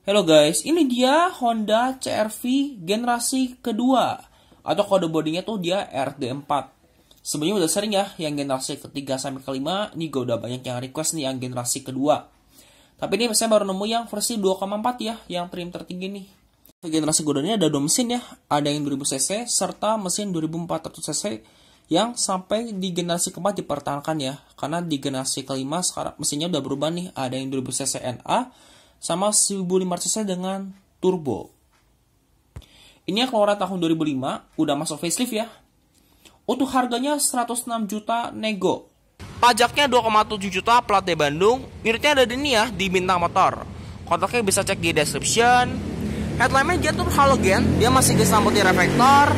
Halo guys, ini dia Honda CRV generasi kedua atau kode bodinya tuh dia RD4. Sebenarnya udah sering ya yang generasi ketiga sampai kelima, ini gue udah banyak yang request nih yang generasi kedua. Tapi ini saya baru nemu yang versi 2,4 ya, yang trim tertinggi nih. Generasi godanya ada dua mesin ya, ada yang 2000 cc serta mesin 2400 cc yang sampai di generasi keempat dipertahankan ya, karena di generasi kelima sekarang mesinnya udah berubah nih, ada yang 2000 cc NA, sama 1500 dengan turbo. Ini keluar tahun 2005, udah masuk facelift ya. Untuk harganya 106 juta nego. Pajaknya 2,7 juta plat D Bandung, miripnya ada di ini ya, di Bintang Motor. Kontaknya bisa cek di description. Headlampnya dia tuh halogen, dia masih disambut di reflektor.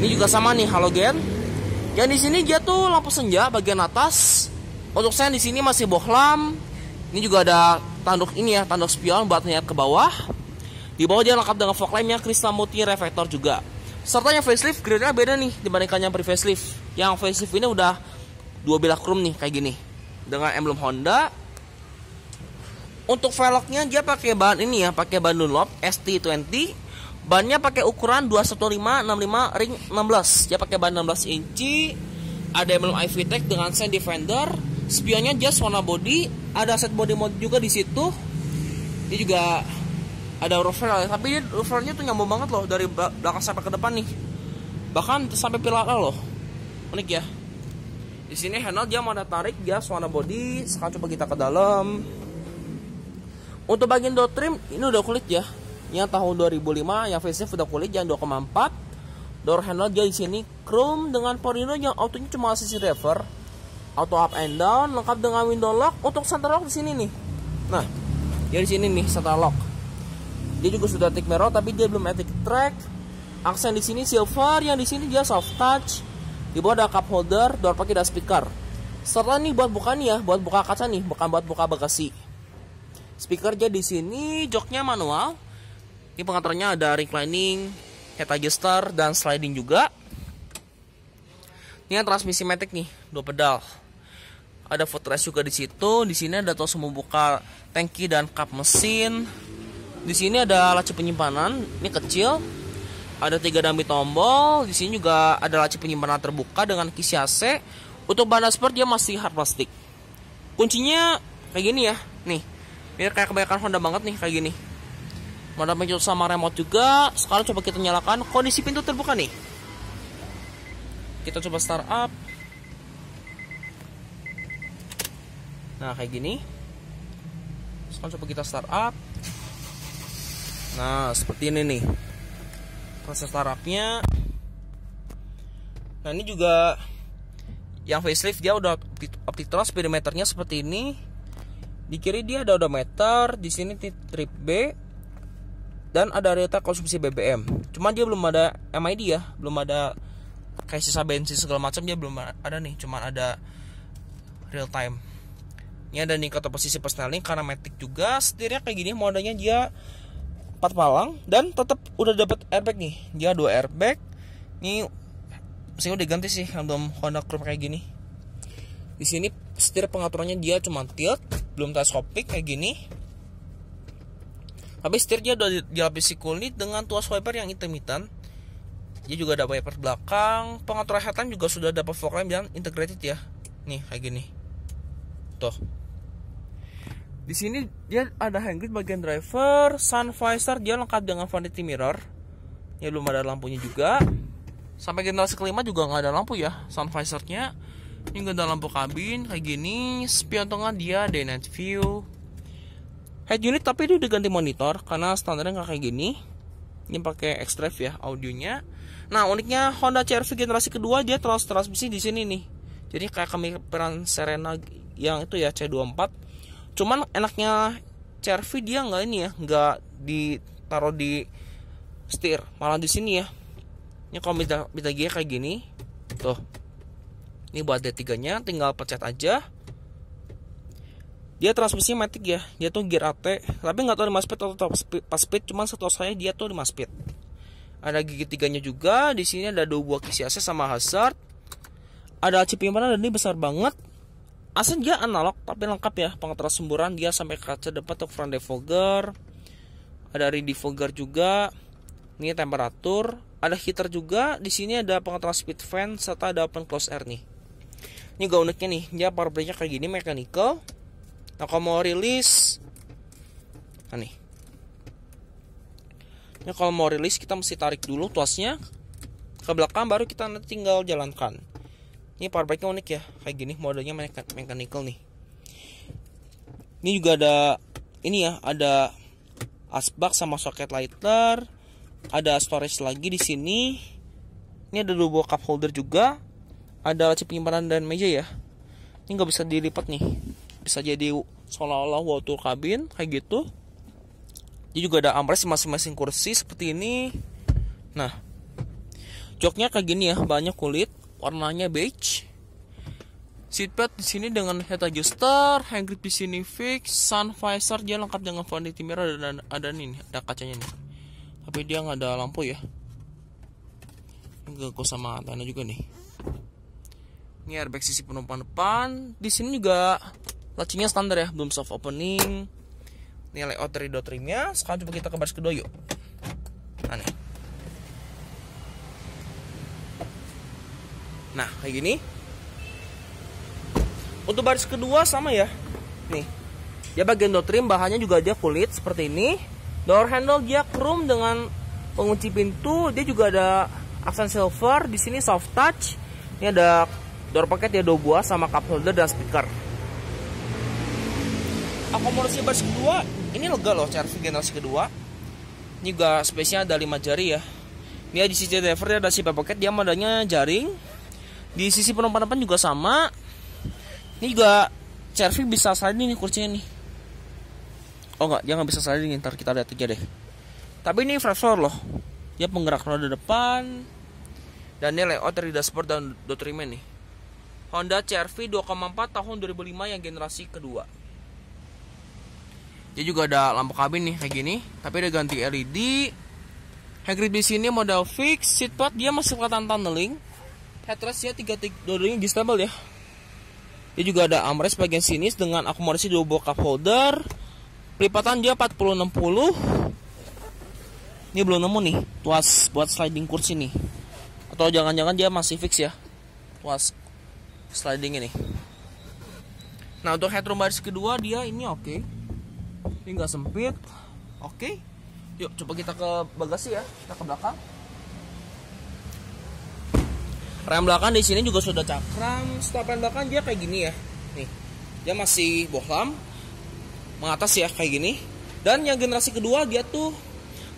Ini juga sama nih halogen. Yang di sini dia tuh lampu senja bagian atas. Untuk saya di sini masih bohlam. Ini juga ada tanduk ini ya tanduk spion buat buatnya ke bawah di bawah dia lengkap dengan fog lampnya ya, multi reflektor juga serta yang facelift grade beda nih dibandingkan yang pre facelift yang facelift ini udah dua bilah chrome nih kayak gini dengan emblem Honda untuk velgnya dia pakai bahan ini ya pakai bahan Dunlop ST20 bannya pakai ukuran 21565 ring 16 dia pakai bahan 16 inci ada emblem Ivy Tech dengan sand defender spionnya just warna body ada set body mode juga di situ dia juga ada roofer tapi roofernya tuh nyambung banget loh dari belakang sampai ke depan nih bahkan sampai pilar loh unik ya di sini handle dia mana tarik Jazz warna body sekarang coba kita ke dalam untuk bagian door trim ini udah kulit ya yang tahun 2005 yang facelift udah kulit yang 2,4 door handle dia di sini chrome dengan porino yang autonya cuma sisi driver auto up and down lengkap dengan window lock untuk oh, center lock di sini nih nah dia di sini nih center lock dia juga sudah tick mirror tapi dia belum etik track aksen di sini silver yang di sini dia soft touch di bawah ada cup holder door pakai ada speaker serta nih buat buka nih ya buat buka kaca nih bukan buat buka bagasi speaker jadi di sini joknya manual ini pengaturnya ada reclining head adjuster dan sliding juga ini yang transmisi matic nih dua pedal ada foot race juga di situ di sini ada tos membuka tangki dan kap mesin di sini ada laci penyimpanan ini kecil ada tiga dummy tombol di sini juga ada laci penyimpanan terbuka dengan kisi AC untuk bahan sport dia masih hard plastik kuncinya kayak gini ya nih ini kayak kebanyakan Honda banget nih kayak gini Mana pencet sama remote juga Sekarang coba kita nyalakan Kondisi pintu terbuka nih Kita coba start up nah kayak gini sekarang coba kita start up nah seperti ini nih proses start upnya nah ini juga yang facelift dia udah optitron speedometernya seperti ini di kiri dia ada odometer di sini trip B dan ada data konsumsi BBM cuman dia belum ada MID ya belum ada kayak sisa bensin segala macam dia belum ada nih cuman ada real time ini ada kata posisi persneling karena Matic juga setirnya kayak gini modanya dia 4 palang dan tetap udah dapat airbag nih. Dia dua airbag. Ini saya udah ganti sih random Honda Chrome kayak gini. Di sini setir pengaturannya dia cuma tilt, belum teleskopik kayak gini. Tapi setirnya dia udah dilapisi kulit dengan tuas wiper yang intermittent Dia juga ada wiper belakang, pengaturan headlamp juga sudah dapat fog lamp dan integrated ya. Nih kayak gini. Tuh, di sini dia ada grip bagian driver sun visor dia lengkap dengan vanity mirror ya belum ada lampunya juga sampai generasi kelima juga nggak ada lampu ya sun visornya ini nggak ada lampu kabin kayak gini spion tengah dia day night view head unit tapi dia diganti monitor karena standarnya nggak kayak gini ini pakai X ya audionya. Nah uniknya Honda crv generasi kedua dia terus transmisi di sini nih. Jadi kayak kami peran Serena yang itu ya C24 cuman enaknya CRV dia nggak ini ya nggak ditaruh di setir malah di sini ya ini kalau minta minta gear kayak gini tuh ini buat D3 nya tinggal pencet aja dia transmisi matic ya dia tuh gear AT tapi nggak tahu di speed atau top speed, pas speed cuman setahu saya dia tuh di speed ada gigi tiganya juga di sini ada dua buah kisi AC sama hazard ada chip yang dan ini besar banget Aslinya dia analog tapi lengkap ya pengaturan semburan dia sampai kaca depan untuk front defogger. Ada rear defogger juga. Ini temperatur, ada heater juga. Di sini ada pengaturan speed fan serta ada open close air nih. Ini juga uniknya nih, dia power brake-nya kayak gini mechanical. Nah, kalau mau rilis Nah nih. Ini kalau mau rilis kita mesti tarik dulu tuasnya ke belakang baru kita nanti tinggal jalankan ini power bike unik ya kayak gini modelnya mekan mechanical nih ini juga ada ini ya ada asbak sama soket lighter ada storage lagi di sini ini ada dua buah cup holder juga ada laci penyimpanan dan meja ya ini nggak bisa dilipat nih bisa jadi seolah-olah wall kabin kayak gitu Ini juga ada ampres masing-masing kursi seperti ini nah joknya kayak gini ya banyak kulit warnanya beige. Seatbelt di sini dengan head adjuster, hand grip di sini fix, sun visor dia lengkap dengan vanity mirror dan ada nih, ada kacanya nih. Tapi dia nggak ada lampu ya. Enggak kok sama antena juga nih. Ini airbag sisi penumpang depan. Di sini juga lacinya standar ya, belum soft opening. Ini layout dari dot trimnya. Sekarang coba kita ke baris kedua yuk. Aneh. Nah, kayak gini. Untuk baris kedua sama ya. Nih. Dia bagian door trim bahannya juga dia kulit seperti ini. Door handle dia chrome dengan pengunci pintu, dia juga ada aksen silver, di sini soft touch. Ini ada door paket ya dua buah sama cup holder dan speaker. Akomodasi baris kedua, ini lega loh CRV generasi kedua. Ini juga space-nya ada 5 jari ya. Dia di sisi driver dia ada si paket dia modalnya jaring, di sisi penumpang depan juga sama ini juga Cervi bisa sliding nih kursinya nih oh enggak dia nggak bisa sliding ntar kita lihat aja deh tapi ini flat floor loh dia penggerak roda depan dan ini layout dari dashboard dan dotrimen nih Honda CR-V 2,4 tahun 2005 yang generasi kedua dia juga ada lampu kabin nih kayak gini tapi ada ganti LED Hybrid di sini model fix pad dia masih kelihatan tunneling headrest ya tiga tiga dua-duanya ya dia juga ada armrest bagian sini dengan akomodasi buah cup holder pelipatan dia 40 60 ini belum nemu nih tuas buat sliding kursi nih atau jangan-jangan dia masih fix ya tuas sliding ini nah untuk headroom baris kedua dia ini oke okay. ini nggak sempit oke okay. yuk coba kita ke bagasi ya kita ke belakang rem belakang di sini juga sudah cakram stop rem belakang dia kayak gini ya nih dia masih bohlam mengatas ya kayak gini dan yang generasi kedua dia tuh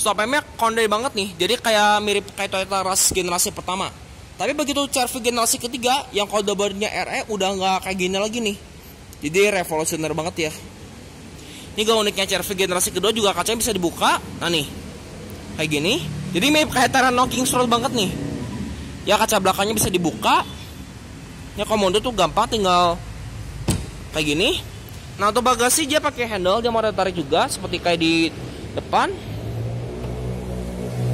stop remnya kondai banget nih jadi kayak mirip kayak Toyota Rush generasi pertama tapi begitu CRV generasi ketiga yang kode barunya RE udah nggak kayak gini lagi nih jadi revolusioner banget ya ini gak uniknya CRV generasi kedua juga kacanya bisa dibuka nah nih kayak gini jadi mirip kayak Terra Knocking Road banget nih ya kaca belakangnya bisa dibuka ya komodo tuh gampang tinggal kayak gini nah untuk bagasi dia pakai handle dia mau tarik juga seperti kayak di depan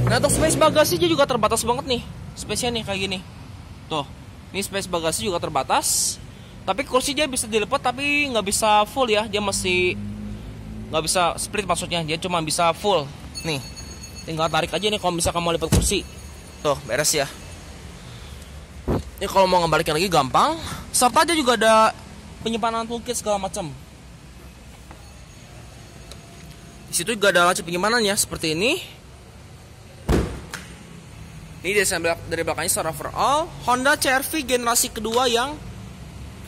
nah untuk space bagasi dia juga terbatas banget nih space nih kayak gini tuh ini space bagasi juga terbatas tapi kursi dia bisa dilipat tapi nggak bisa full ya dia masih nggak bisa split maksudnya dia cuma bisa full nih tinggal tarik aja nih kalau bisa kamu lipat kursi tuh beres ya ini ya, kalau mau ngembalikan lagi gampang. Serta dia juga ada penyimpanan toolkit segala macam. Di situ juga ada laci penyimpanannya seperti ini. Ini desain dari belakangnya secara overall Honda CRV generasi kedua yang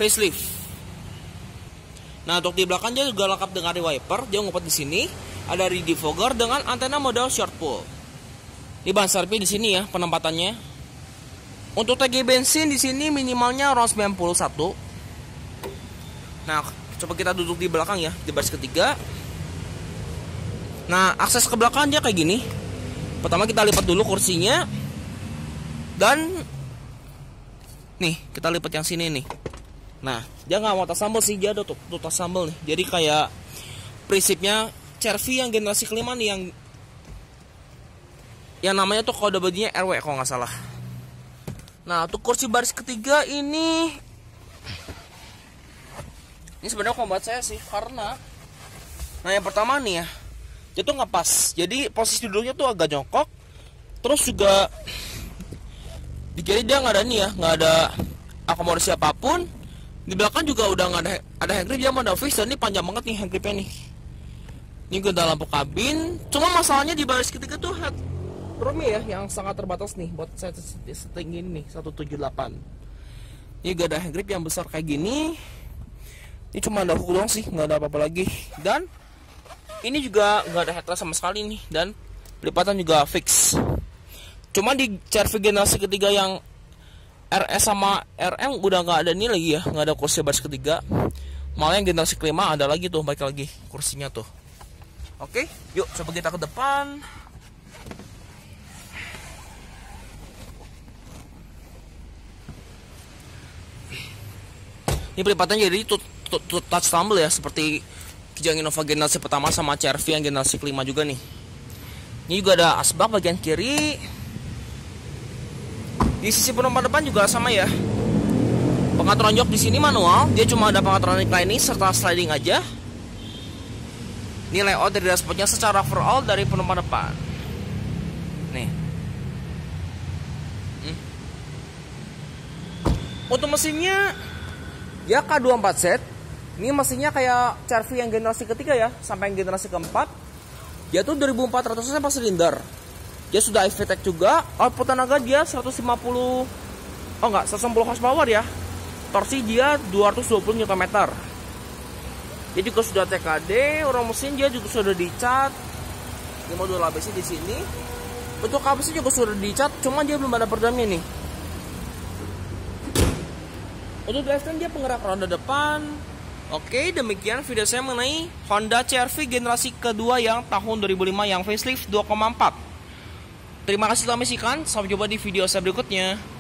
facelift. Nah, untuk di belakangnya juga lengkap dengan rear wiper, dia ngumpet di sini, ada redefogger dengan antena model short pull. Di bahan serpi di sini ya penempatannya. Untuk tagi bensin di sini minimalnya around 91. Nah, coba kita duduk di belakang ya, di baris ketiga. Nah, akses ke belakang dia kayak gini. Pertama kita lipat dulu kursinya. Dan nih, kita lipat yang sini nih. Nah, dia nggak mau tas sambal sih, dia ada tuh, tas sambal nih. Jadi kayak prinsipnya Cervi yang generasi kelima nih yang yang namanya tuh kode bajunya RW kalau nggak salah. Nah, untuk kursi baris ketiga ini ini sebenarnya kombat saya sih karena nah yang pertama nih ya dia tuh nggak pas jadi posisi duduknya tuh agak jongkok terus juga di kiri dia nggak ada nih ya nggak ada akomodasi apapun di belakang juga udah nggak ada ada handgrip dia mau ada fix dan ini panjang banget nih handgripnya nih ini gue dalam lampu kabin cuma masalahnya di baris ketiga tuh Chrome ya yang sangat terbatas nih buat saya setinggi ini nih 178 ini gak ada grip yang besar kayak gini ini cuma ada hook doang sih nggak ada apa-apa lagi dan ini juga nggak ada headrest sama sekali nih dan pelipatan juga fix cuma di CRV generasi ketiga yang RS sama RM udah nggak ada nih lagi ya nggak ada kursi baris ketiga malah yang generasi kelima ada lagi tuh baik lagi kursinya tuh oke yuk coba kita ke depan ini pelipatannya jadi itu tut, touch tumble ya seperti Kijang Innova generasi pertama sama CRV yang generasi kelima juga nih ini juga ada asbak bagian kiri di sisi penumpang depan juga sama ya pengaturan jok di sini manual dia cuma ada pengaturan ini serta sliding aja nilai layout dari dashboardnya secara overall dari penumpang depan nih hmm. untuk mesinnya dia ya, k 24 set, Ini mesinnya kayak cr yang generasi ketiga ya, sampai yang generasi keempat. Dia tuh 2400 cc silinder. Dia sudah IV juga. Output tenaga dia 150 Oh enggak, 110 horsepower ya. Torsi dia 220 Nm. Dia juga sudah TKD, orang mesin dia juga sudah dicat. Ini modul ABS di sini. Untuk ABS juga sudah dicat, cuman dia belum ada perdamnya nih. Untuk drivetrain dia penggerak roda depan. Oke, demikian video saya mengenai Honda CRV generasi kedua yang tahun 2005 yang facelift 2,4. Terima kasih telah menyaksikan, sampai jumpa di video saya berikutnya.